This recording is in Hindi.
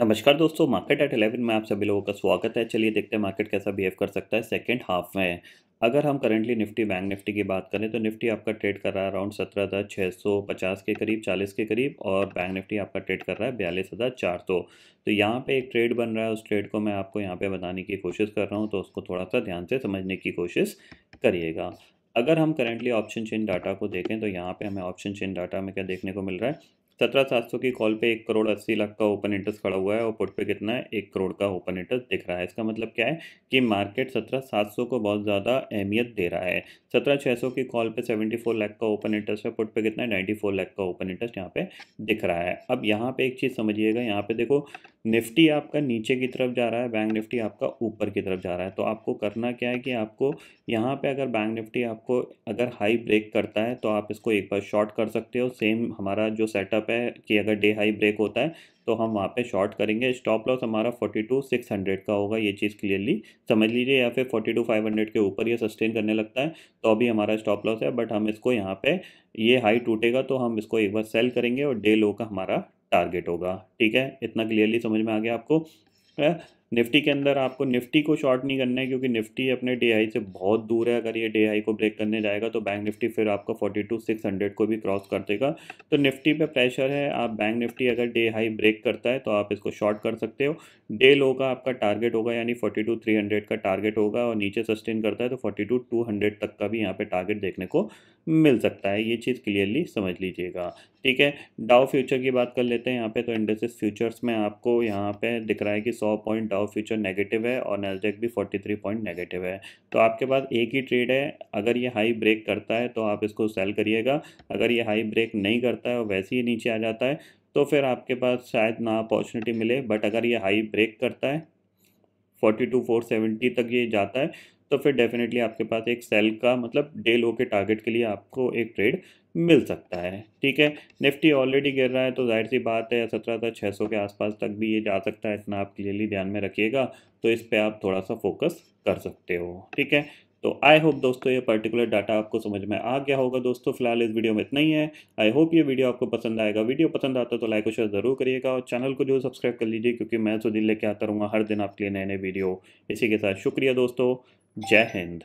नमस्कार दोस्तों मार्केट एट इलेवन में आप सभी लोगों का स्वागत है चलिए देखते हैं मार्केट कैसा बिहेव कर सकता है सेकेंड हाफ में अगर हम करंटली निफ्टी बैंक निफ्टी की बात करें तो निफ्टी आपका ट्रेड कर रहा है अराउंड सत्रह हज़ार छः सौ पचास के करीब चालीस के करीब और बैंक निफ्टी आपका ट्रेड कर रहा है बयालीस हज़ार चार सौ तो यहाँ पे एक ट्रेड बन रहा है उस ट्रेड को मैं आपको यहाँ पे बताने की कोशिश कर रहा हूँ तो उसको थोड़ा सा ध्यान से समझने की कोशिश करिएगा अगर हम करेंटली ऑप्शन चेन डाटा को देखें तो यहाँ पे हमें ऑप्शन चेन डाटा में क्या देखने को मिल रहा है सत्रह सात सौ की कॉल पे एक करोड़ अस्सी लाख का ओपन इंटरेस्ट खड़ा हुआ है और पुट पे कितना है एक करोड़ का ओपन इंटरेस्ट दिख रहा है इसका मतलब क्या है कि मार्केट सत्रह सात सौ को बहुत ज़्यादा अहमियत दे रहा है सत्रह छः सौ की कॉल पे सेवेंटी फोर लाख का ओपन इंटरेस्ट है पुट पे कितना है नाइन्टी फोर लाख का ओपन इंटरेस्ट यहाँ पे दिख रहा है अब यहाँ पे एक चीज़ समझिएगा यहाँ पे देखो निफ्टी आपका नीचे की तरफ जा रहा है बैंक निफ्टी आपका ऊपर की तरफ जा रहा है तो आपको करना क्या है कि आपको यहाँ पे अगर बैंक निफ्टी आपको अगर हाई ब्रेक करता है तो आप इसको एक बार शॉर्ट कर सकते हो सेम हमारा जो सेटअप पे कि अगर डे हाई ब्रेक होता है तो हम वहाँ पे शॉर्ट करेंगे स्टॉप लॉस हमारा फोर्टी टू सिक्स हंड्रेड का होगा ये चीज़ क्लियरली समझ लीजिए या फिर फोर्टी टू फाइव हंड्रेड के ऊपर ये सस्टेन करने लगता है तो अभी हमारा स्टॉप लॉस है बट हम इसको यहाँ पे ये हाई टूटेगा तो हम इसको एक बार सेल करेंगे और डे लो का हमारा टारगेट होगा ठीक है इतना क्लियरली समझ में आ गया आपको निफ्टी के अंदर आपको निफ्टी को शॉर्ट नहीं करना है क्योंकि निफ्टी अपने डे हाई से बहुत दूर है अगर ये डे हाई को ब्रेक करने जाएगा तो बैंक निफ्टी फिर आपको फोर्टी टू सिक्स हंड्रेड को भी क्रॉस कर देगा तो निफ्टी पे प्रेशर है आप बैंक निफ्टी अगर डे हाई ब्रेक करता है तो आप इसको शॉर्ट कर सकते हो डे लो का आपका टारगेट होगा यानी फोर्टी टू थ्री हंड्रेड का टारगेट होगा और नीचे सस्टेन करता है तो फोर्टी टू टू हंड्रेड तक का भी यहाँ पे टारगेट देखने को मिल सकता है ये चीज़ क्लियरली समझ लीजिएगा ठीक है डाउ फ्यूचर की बात कर लेते हैं यहाँ पे तो इंडस्ट्रीज फ्यूचर्स में आपको यहाँ पे दिख रहा है कि 100 पॉइंट डाउ फ्यूचर नेगेटिव है और नेस्डेक भी 43 पॉइंट नेगेटिव है तो आपके पास एक ही ट्रेड है अगर ये हाई ब्रेक करता है तो आप इसको सेल करिएगा अगर ये हाई ब्रेक नहीं करता है और वैसे ही नीचे आ जाता है तो फिर आपके पास शायद ना अपॉर्चुनिटी मिले बट अगर ये हाई ब्रेक करता है फोर्टी टू फोर सेवेंटी तक ये जाता है तो फिर डेफिनेटली आपके पास एक सेल का मतलब डे लो के टारगेट के लिए आपको एक ट्रेड मिल सकता है ठीक है निफ्टी ऑलरेडी गिर रहा है तो जाहिर सी बात है सत्रह हज़ार छः सौ के आसपास तक भी ये जा सकता है इतना आप क्लियरली ध्यान में रखिएगा तो इस पर आप थोड़ा सा फोकस कर सकते हो ठीक है तो आई होप दोस्तों ये पर्टिकुलर डाटा आपको समझ में आ गया होगा दोस्तों फिलहाल इस वीडियो में इतना ही है आई होप ये वीडियो आपको पसंद आएगा वीडियो पसंद आता तो लाइक और शेयर ज़रूर करिएगा और चैनल को जो सब्सक्राइब कर लीजिए क्योंकि मैं सुधीर लेके आता रहूँगा हर दिन आपके लिए नए नए वीडियो इसी के साथ शुक्रिया दोस्तों Jai Hind.